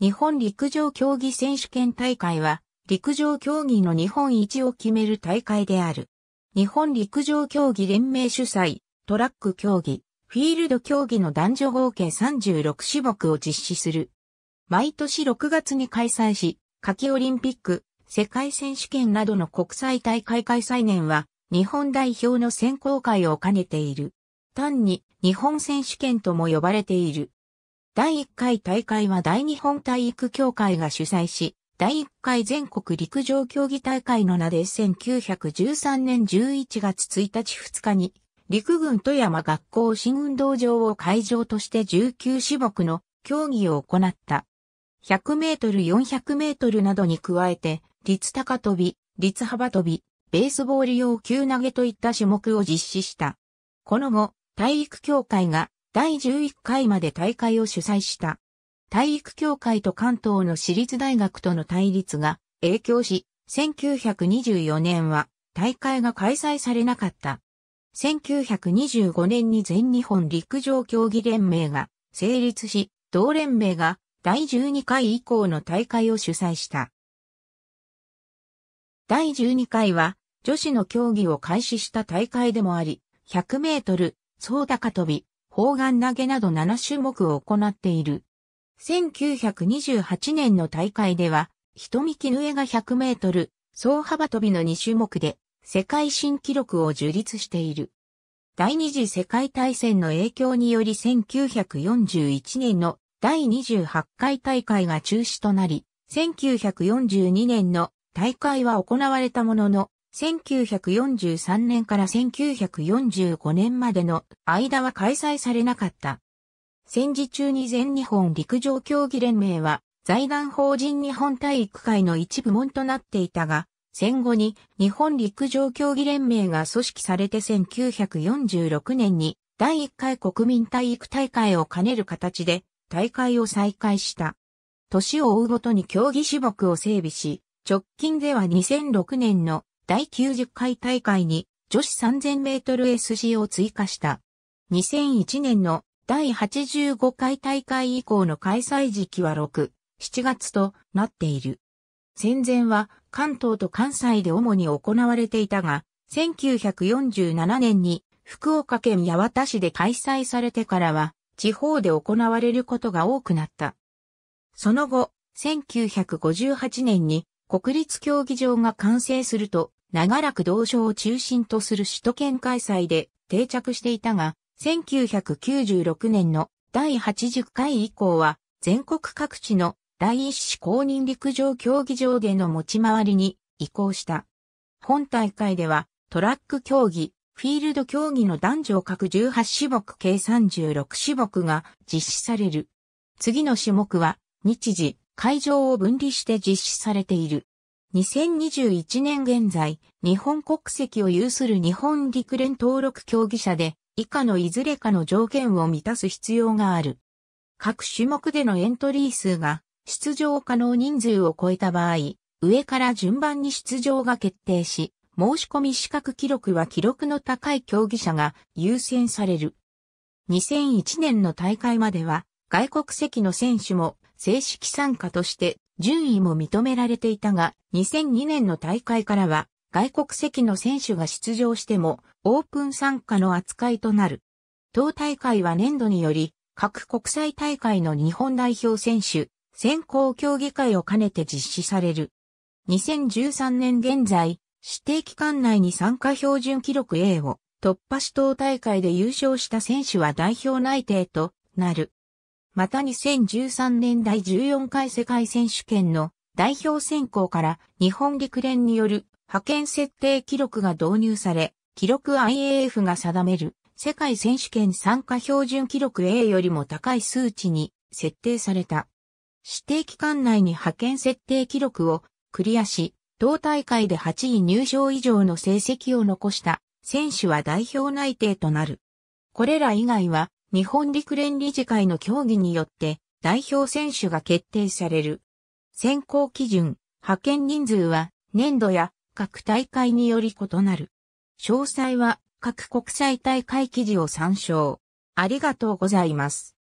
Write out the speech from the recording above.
日本陸上競技選手権大会は、陸上競技の日本一を決める大会である。日本陸上競技連盟主催、トラック競技、フィールド競技の男女合計36種目を実施する。毎年6月に開催し、夏季オリンピック、世界選手権などの国際大会開催年は、日本代表の選考会を兼ねている。単に日本選手権とも呼ばれている。第1回大会は大日本体育協会が主催し、第1回全国陸上競技大会の名で1913年11月1日2日に、陸軍富山学校新運動場を会場として19種目の競技を行った。100メートル400メートルなどに加えて、立高跳び、立幅跳び、ベースボール用球投げといった種目を実施した。この後、体育協会が第11回まで大会を主催した。体育協会と関東の私立大学との対立が影響し、1924年は大会が開催されなかった。1925年に全日本陸上競技連盟が成立し、同連盟が第12回以降の大会を主催した。第12回は女子の競技を開始した大会でもあり、100メートル、総高跳び、砲丸投げなど7種目を行っている。1928年の大会では、瞳絹上が100メートル、総幅跳びの2種目で、世界新記録を樹立している。第二次世界大戦の影響により1941年の第28回大会が中止となり、1942年の大会は行われたものの、1943年から1945年までの間は開催されなかった。戦時中に全日本陸上競技連盟は財団法人日本体育会の一部門となっていたが、戦後に日本陸上競技連盟が組織されて1946年に第1回国民体育大会を兼ねる形で大会を再開した。年を追うごとに競技種目を整備し、直近では2006年の第90回大会に女子3000メートル SG を追加した。2001年の第85回大会以降の開催時期は6、7月となっている。戦前は関東と関西で主に行われていたが、1947年に福岡県八幡市で開催されてからは地方で行われることが多くなった。その後、1958年に国立競技場が完成すると長らく道場を中心とする首都圏開催で定着していたが、1996年の第80回以降は、全国各地の第一市公認陸上競技場での持ち回りに移行した。本大会では、トラック競技、フィールド競技の男女各18種目計36種目が実施される。次の種目は、日時、会場を分離して実施されている。2021年現在、日本国籍を有する日本陸連登録競技者で、以下のいずれかの条件を満たす必要がある。各種目でのエントリー数が、出場可能人数を超えた場合、上から順番に出場が決定し、申し込み資格記録は記録の高い競技者が優先される。2001年の大会までは、外国籍の選手も正式参加として順位も認められていたが、2002年の大会からは、外国籍の選手が出場しても、オープン参加の扱いとなる。当大会は年度により、各国際大会の日本代表選手、選考協議会を兼ねて実施される。2013年現在、指定期間内に参加標準記録 A を突破し党大会で優勝した選手は代表内定となる。また2013年第14回世界選手権の代表選考から日本陸連による派遣設定記録が導入され、記録 IAF が定める世界選手権参加標準記録 A よりも高い数値に設定された。指定期間内に派遣設定記録をクリアし、同大会で8位入賞以上の成績を残した選手は代表内定となる。これら以外は日本陸連理事会の協議によって代表選手が決定される。選考基準、派遣人数は年度や各大会により異なる。詳細は各国際大会記事を参照。ありがとうございます。